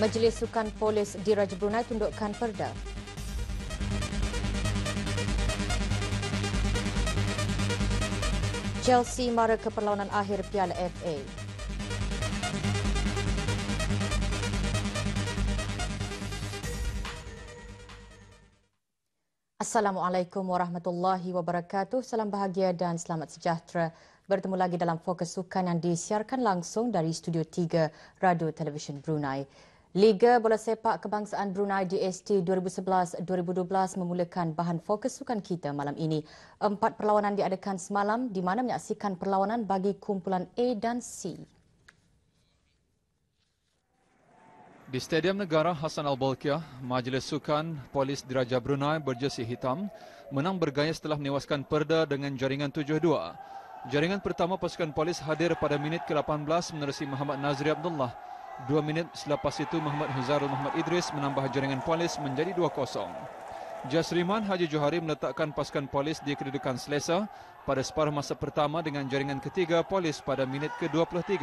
Majlis Sukan Polis di Raja Brunei tundukkan perda. Chelsea mara ke perlawanan akhir Piala FA. Assalamualaikum warahmatullahi wabarakatuh. Salam bahagia dan selamat sejahtera bertemu lagi dalam fokus sukan yang disiarkan langsung dari Studio 3 Radio Television Brunei. Liga Bola Sepak Kebangsaan Brunei DST 2011-2012 memulakan bahan fokus sukan kita malam ini. Empat perlawanan diadakan semalam di mana menyaksikan perlawanan bagi kumpulan A dan C. Di Stadium Negara Hassan al Bolkiah Majlis Sukan Polis Diraja Brunei berjersi hitam menang bergaya setelah menewaskan Perda dengan jaringan 7-2. Jaringan pertama pasukan polis hadir pada minit ke-18 menerusi Muhammad Nazri Abdullah. Dua minit selepas itu Muhammad Huzarul Muhammad Idris menambah jaringan polis menjadi 2-0. Jasriman Haji Johari meletakkan pasukan polis di kedudukan selesa pada separuh masa pertama dengan jaringan ketiga polis pada minit ke-23.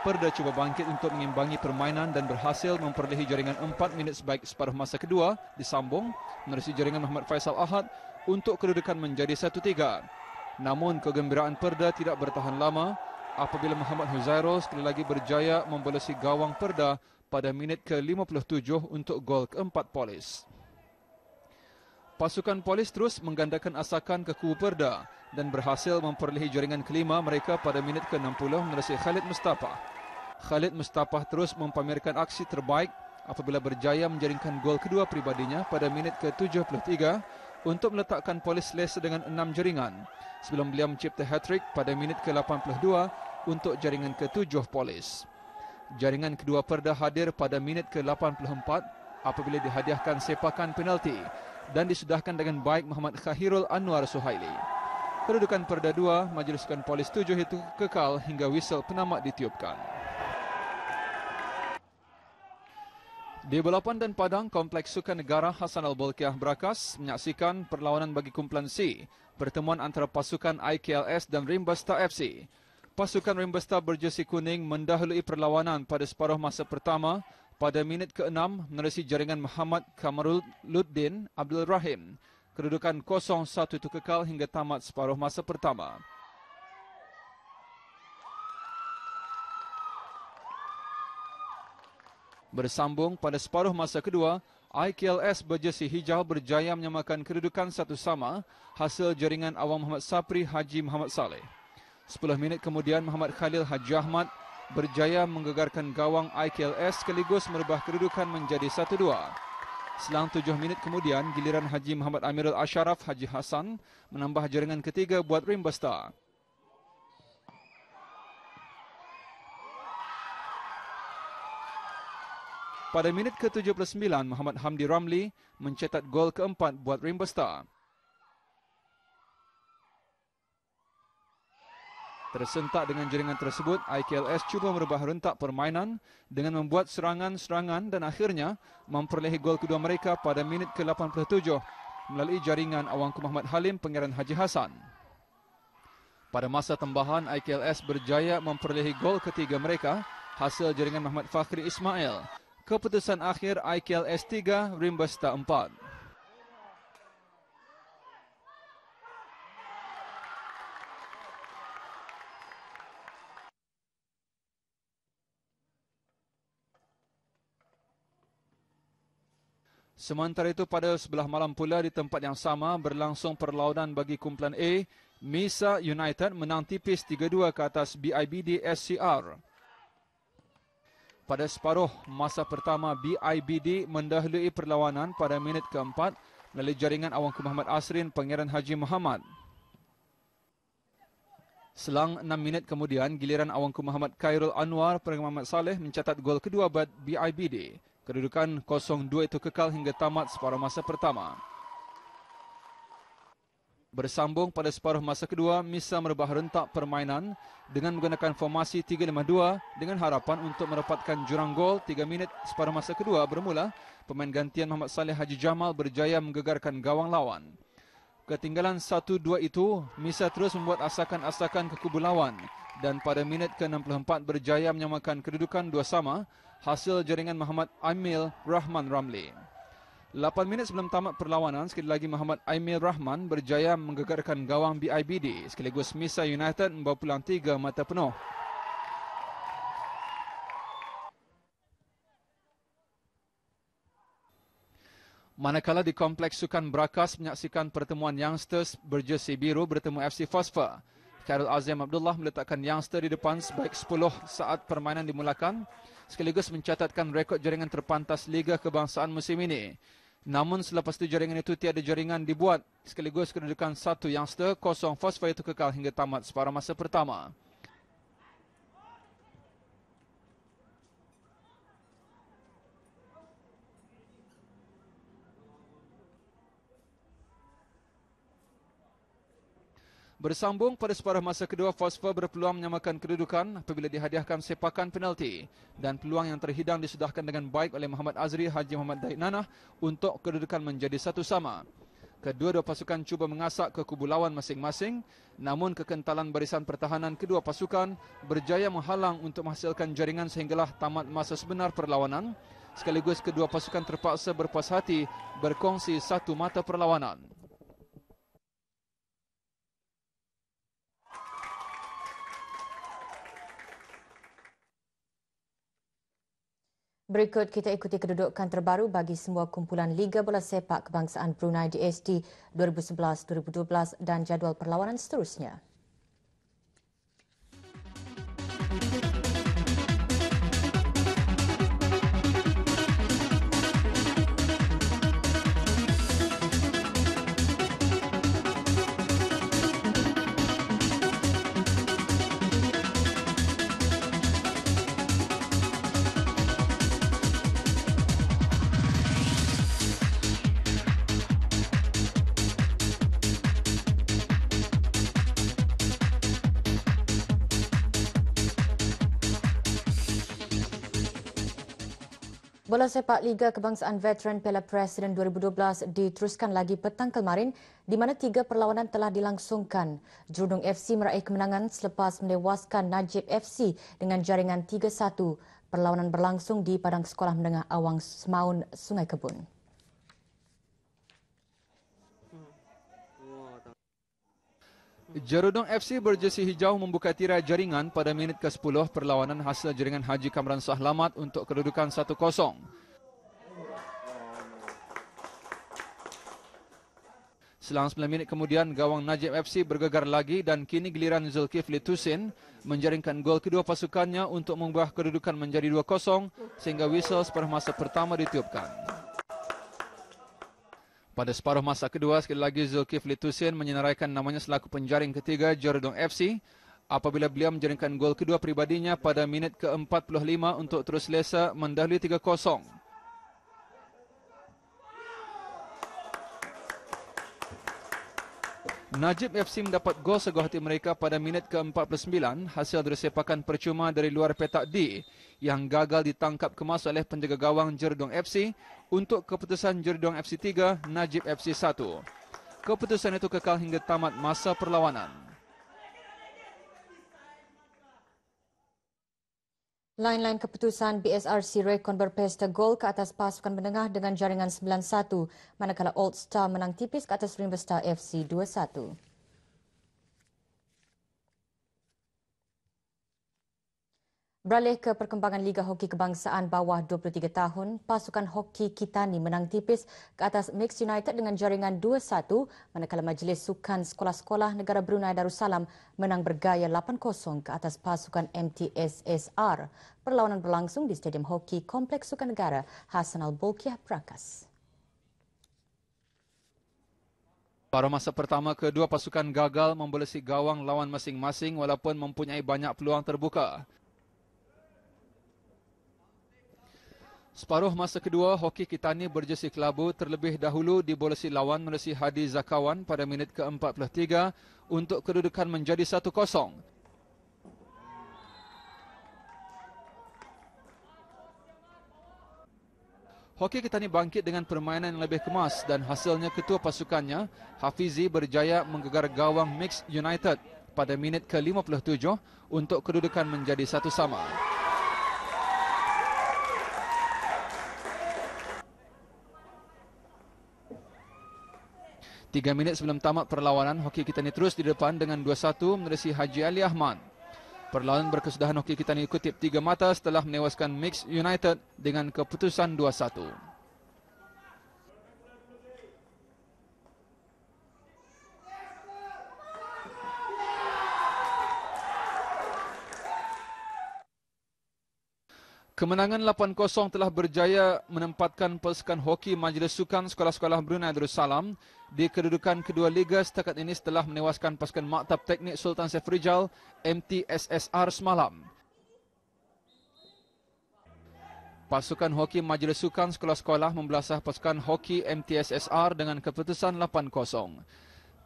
Perda cuba bangkit untuk mengimbangi permainan dan berhasil memperlehi jaringan 4 minit sebaik separuh masa kedua disambung menerusi jaringan Muhammad Faisal Ahad untuk kedudukan menjadi 1-3. Namun kegembiraan Perda tidak bertahan lama apabila Muhammad Huzairul sekali lagi berjaya membalasi gawang Perda pada minit ke-57 untuk gol keempat polis. Pasukan polis terus menggandakan asakan ke kubu Perda dan berhasil memperolehi jaringan kelima mereka pada minit ke-60 menerusi Khalid Mustafa. Khalid Mustafa terus mempamerkan aksi terbaik apabila berjaya menjaringkan gol kedua pribadinya pada minit ke-73 untuk meletakkan polis selesa dengan enam jaringan sebelum beliau mencipta hat-trick pada minit ke-82 untuk jaringan ke-7 polis. Jaringan kedua perda hadir pada minit ke-84 apabila dihadiahkan sepakan penalti dan disudahkan dengan baik Muhammad Khairul Anwar Suhaili. Kedudukan perda dua majlisukan polis tujuh itu kekal hingga whistle penamat ditiupkan. Di Belapan dan Padang, Kompleks Sukan Negara Hasan Al-Bolkiah Berakas menyaksikan perlawanan bagi kumpulan C, pertemuan antara pasukan IKLS dan Rimbasta FC. Pasukan Rimbasta berjersi kuning mendahului perlawanan pada separuh masa pertama pada minit ke-6 menerusi jaringan Muhammad Kamarul Luddin Abdul Rahim. Kedudukan 0-1 itu kekal hingga tamat separuh masa pertama. Bersambung pada separuh masa kedua, IKLS berjesi hijau berjaya menyamakan kedudukan satu sama hasil jaringan awam Muhammad Sapri Haji Muhammad Saleh. Sepuluh minit kemudian, Muhammad Khalil Haji Ahmad berjaya menggegarkan gawang IKLS sekaligus merubah kedudukan menjadi satu dua. Selang tujuh minit kemudian, giliran Haji Muhammad Amirul Asharaf Haji Hasan menambah jaringan ketiga buat Rimbasta. Pada minit ke-79, Muhammad Hamdi Ramli mencetak gol keempat buat Rainbow Star. Tersentak dengan jaringan tersebut, IKLS cuba merubah rentak permainan dengan membuat serangan-serangan dan akhirnya memperlehi gol kedua mereka pada minit ke-87 melalui jaringan awang Muhammad Halim Pangeran Haji Hasan. Pada masa tambahan, IKLS berjaya memperlehi gol ketiga mereka hasil jaringan Muhammad Fakhri Ismail keputusan akhir S 3 Rimbesta 4. Sementara itu pada sebelah malam pula di tempat yang sama berlangsung perlawanan bagi kumpulan A, Misa United menang tipis 3-2 ke atas BIBD SCR pada separuh masa pertama BIBD mendahului perlawanan pada minit keempat melalui jaringan Awang Ku Muhammad Asrin Pangeran Haji Muhammad. Selang enam minit kemudian, giliran Awang Ku Muhammad Khairul Anwar Pangeran Muhammad Saleh mencatat gol kedua bad BIBD. Kedudukan 0-2 itu kekal hingga tamat separuh masa pertama. Bersambung pada separuh masa kedua, Misa merubah rentak permainan dengan menggunakan formasi 3-5-2 dengan harapan untuk merapatkan jurang gol 3 minit separuh masa kedua bermula. Pemain gantian Muhammad Saleh Haji Jamal berjaya menggegarkan gawang lawan. Ketinggalan 1-2 itu, Misa terus membuat asakan-asakan ke kubu lawan dan pada minit ke-64 berjaya menyamakan kedudukan dua sama hasil jaringan Muhammad Amil Rahman Ramli. 8 minit sebelum tamat perlawanan, sekali lagi Muhammad Aimil Rahman berjaya menggegarkan gawang BIBD sekaligus Misa United membawa pulang tiga mata penuh. Manakala di Kompleks Sukan Brakas menyaksikan pertemuan youngsters berjersi biru bertemu FC Fosfa, Khairul Azim Abdullah meletakkan youngster di depan sebaik 10 saat permainan dimulakan sekaligus mencatatkan rekod jaringan terpantas Liga Kebangsaan musim ini. Namun selepas itu jaringan itu tiada jaringan dibuat sekaligus kedudukan satu yang seter kosong fosfor itu kekal hingga tamat separuh masa pertama. Bersambung pada separuh masa kedua, Fosfor berpeluang menyamakan kedudukan apabila dihadiahkan sepakan penalti dan peluang yang terhidang disedahkan dengan baik oleh Muhammad Azri Haji Muhammad Daik Nanah untuk kedudukan menjadi satu sama. Kedua-dua pasukan cuba mengasak ke kubu lawan masing-masing namun kekentalan barisan pertahanan kedua pasukan berjaya menghalang untuk menghasilkan jaringan sehinggalah tamat masa sebenar perlawanan sekaligus kedua pasukan terpaksa berpuas hati berkongsi satu mata perlawanan. Berikut kita ikuti kedudukan terbaru bagi semua kumpulan Liga Bola Sepak Kebangsaan Brunei DST 2011-2012 dan jadual perlawanan seterusnya. Bola sepak Liga Kebangsaan Veteran Piala Presiden 2012 diteruskan lagi petang kemarin di mana tiga perlawanan telah dilangsungkan. Jurudung FC meraih kemenangan selepas melewaskan Najib FC dengan jaringan 3-1. Perlawanan berlangsung di Padang Sekolah Menengah Awang Semaun, Sungai Kebun. Jerudong FC berjersi hijau membuka tirai jaringan pada minit ke-10 perlawanan hasil jaringan Haji Kamran Sahlamat untuk kedudukan 1-0. Selang 9 minit kemudian, gawang Najib FC bergegar lagi dan kini giliran Zulkifli Tusin menjaringkan gol kedua pasukannya untuk mengubah kedudukan menjadi 2-0 sehingga whistle separuh masa pertama ditiupkan. Pada separuh masa kedua, sekali lagi Zulkifli Tusin menyenaraikan namanya selaku penjaring ketiga Jordan FC apabila beliau menjaringkan gol kedua pribadinya pada minit ke-45 untuk terus lesa mendahului 3-0. Najib FC mendapat gol seguh hati mereka pada minit ke-49 hasil dari sepakan percuma dari luar petak D yang gagal ditangkap kemas oleh penjaga gawang Jerdong FC untuk keputusan Jerdong FC 3, Najib FC 1. Keputusan itu kekal hingga tamat masa perlawanan. Lain-lain keputusan BSRC Rekon berpesta gol ke atas pasukan menengah dengan jaringan 9-1, manakala Old Star menang tipis ke atas Rimbestar FC 2-1. Beralih ke perkembangan Liga Hoki Kebangsaan bawah 23 tahun, pasukan hoki Kitani menang tipis ke atas Mix United dengan jaringan 2-1 manakala Majlis Sukan Sekolah-Sekolah Negara Brunei Darussalam menang bergaya 8-0 ke atas pasukan MTSSR. Perlawanan berlangsung di Stadium Hoki Kompleks Sukan Negara Hassan Al Bolkiah Prakas. Pada masa pertama, kedua pasukan gagal membelesi gawang lawan masing-masing walaupun mempunyai banyak peluang terbuka. Separuh masa kedua, hoki Kitani berjersi kelabu terlebih dahulu di dibolesi lawan melalui Hadi Zakawan pada minit ke-43 untuk kedudukan menjadi 1-0. Hoki Kitani bangkit dengan permainan yang lebih kemas dan hasilnya ketua pasukannya, Hafizi berjaya menggegar gawang Mix United pada minit ke-57 untuk kedudukan menjadi satu sama. Tiga minit sebelum tamat perlawanan, hoki kita ni terus di depan dengan 2-1 menerusi Haji Ali Ahmad. Perlawanan berkesudahan hoki kita ini kutip tiga mata setelah menewaskan Mix United dengan keputusan 2-1. Kemenangan 8-0 telah berjaya menempatkan pasukan hoki Majlis Sukan Sekolah-Sekolah Brunei Darussalam di kedudukan kedua liga setakat ini setelah menewaskan pasukan Maktab Teknik Sultan Sefrijal MTSSR semalam. Pasukan hoki Majlis Sukan Sekolah-Sekolah membelasah pasukan hoki MTSSR dengan keputusan 8-0.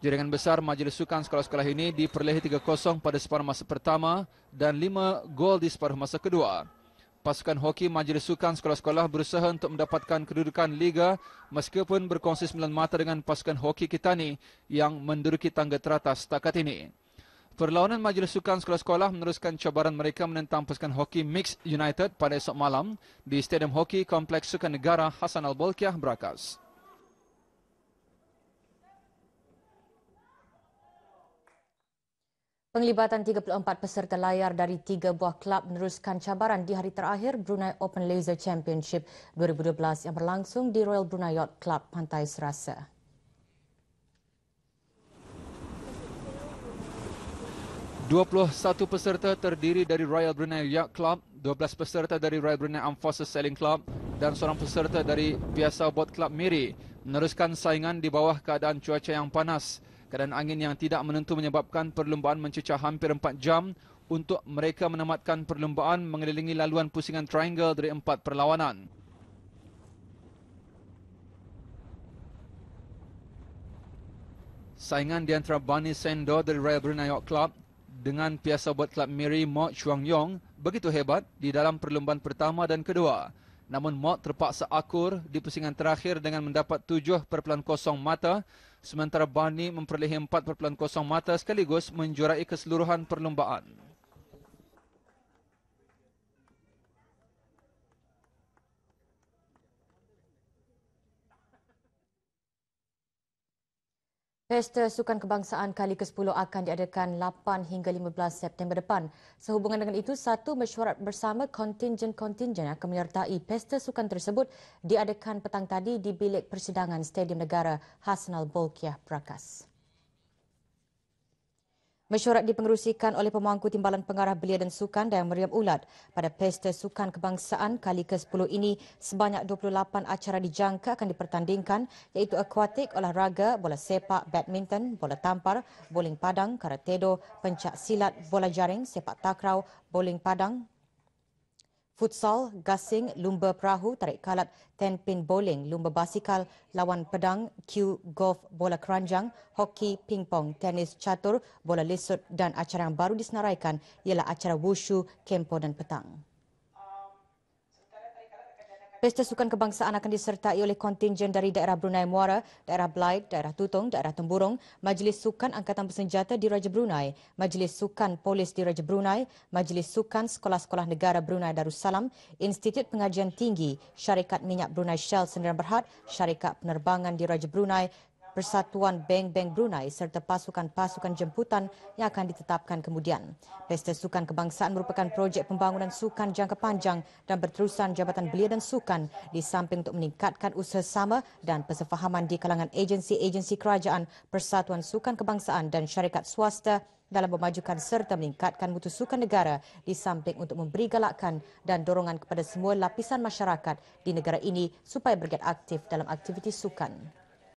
Jaringan besar majlis sukan sekolah-sekolah ini diperlehi 3-0 pada separuh masa pertama dan 5 gol di separuh masa kedua. Pasukan hoki majlis sukan sekolah-sekolah berusaha untuk mendapatkan kedudukan Liga meskipun berkongsi 9 mata dengan pasukan hoki kita Kitani yang menduduki tangga teratas setakat ini. Perlawanan majlis sukan sekolah-sekolah meneruskan cabaran mereka menentang pasukan hoki Mix United pada esok malam di Stadium Hoki Kompleks Sukan Negara Hassan Al-Bolkiah, Brakas. Penglibatan 34 peserta layar dari tiga buah klub meneruskan cabaran di hari terakhir Brunei Open Laser Championship 2012 yang berlangsung di Royal Brunei Yacht Club Pantai Serasa. Dua puluh satu peserta terdiri dari Royal Brunei Yacht Club, dua belas peserta dari Royal Brunei Armed Forces Sailing Club dan seorang peserta dari Biasa Boat Club Miri meneruskan saingan di bawah keadaan cuaca yang panas. Keadaan angin yang tidak menentu menyebabkan perlumbaan mencecah hampir 4 jam untuk mereka menamatkan perlumbaan mengelilingi laluan pusingan triangle dari empat perlawanan. Saingan di antara Bani Sendo dari Royal Brunei Yacht Club dengan Piazza buat klub Miri Mo Chuang Yong begitu hebat di dalam perlumbaan pertama dan kedua. Namun Mo terpaksa akur di pusingan terakhir dengan mendapat tujuh kosong mata sementara Bani memperolehi 4.0 mata sekaligus menjurai keseluruhan perlumbaan. Pesta Sukan Kebangsaan kali ke-10 akan diadakan 8 hingga 15 September depan. Sehubungan dengan itu, satu mesyuarat bersama kontingen-kontingen akan menyertai pesta sukan tersebut diadakan petang tadi di bilik persidangan Stadium Negara Hasnal Bolkiah Prakas. Mesyuarat dipengerusikan oleh pemangku timbalan pengarah belia dan sukan dan meriam ulat. Pada Pesta Sukan Kebangsaan kali ke-10 ini, sebanyak 28 acara dijangka akan dipertandingkan iaitu akuatik, olahraga, bola sepak, badminton, bola tampar, bowling padang, karatedo, pencak silat, bola jaring, sepak takraw, bowling padang, futsal, gasing, lumba perahu, tarik kalat, tenpin bowling, lumba basikal, lawan pedang, Q golf, bola keranjang, hoki, pingpong, tenis, catur, bola lesut dan acara yang baru disenaraikan ialah acara wushu, kempo dan petang. Pesta Sukan Kebangsaan akan disertai oleh kontingen dari daerah Brunei Muara, daerah Blai, daerah Tutong, daerah Temburong, Majlis Sukan Angkatan Bersenjata di Raja Brunei, Majlis Sukan Polis di Raja Brunei, Majlis Sukan Sekolah-Sekolah Negara Brunei Darussalam, Institut Pengajian Tinggi, Syarikat Minyak Brunei Shell Sendirian Berhad, Syarikat Penerbangan di Raja Brunei, Persatuan Bank-Bank Brunei serta pasukan-pasukan jemputan yang akan ditetapkan kemudian. Pesta Sukan Kebangsaan merupakan projek pembangunan sukan jangka panjang dan berterusan Jabatan Belia dan Sukan di samping untuk meningkatkan usaha sama dan persefahaman di kalangan agensi-agensi kerajaan, Persatuan Sukan Kebangsaan dan syarikat swasta dalam memajukan serta meningkatkan mutu sukan negara di samping untuk memberi galakan dan dorongan kepada semua lapisan masyarakat di negara ini supaya bergerak aktif dalam aktiviti sukan.